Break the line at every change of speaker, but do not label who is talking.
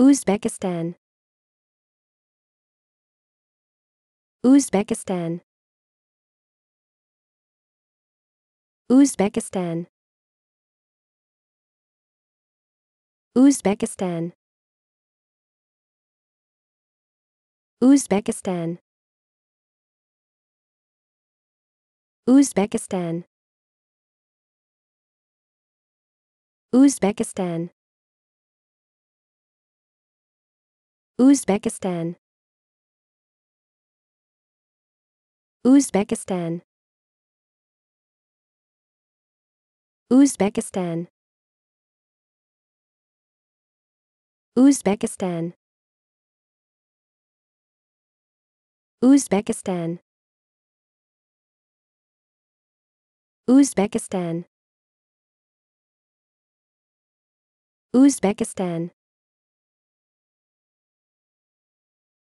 Uzbekistan Uzbekistan Uzbekistan Uzbekistan Uzbekistan Uzbekistan Uzbekistan Uzbekistan Uzbekistan Uzbekistan Uzbekistan Uzbekistan Uzbekistan Uzbekistan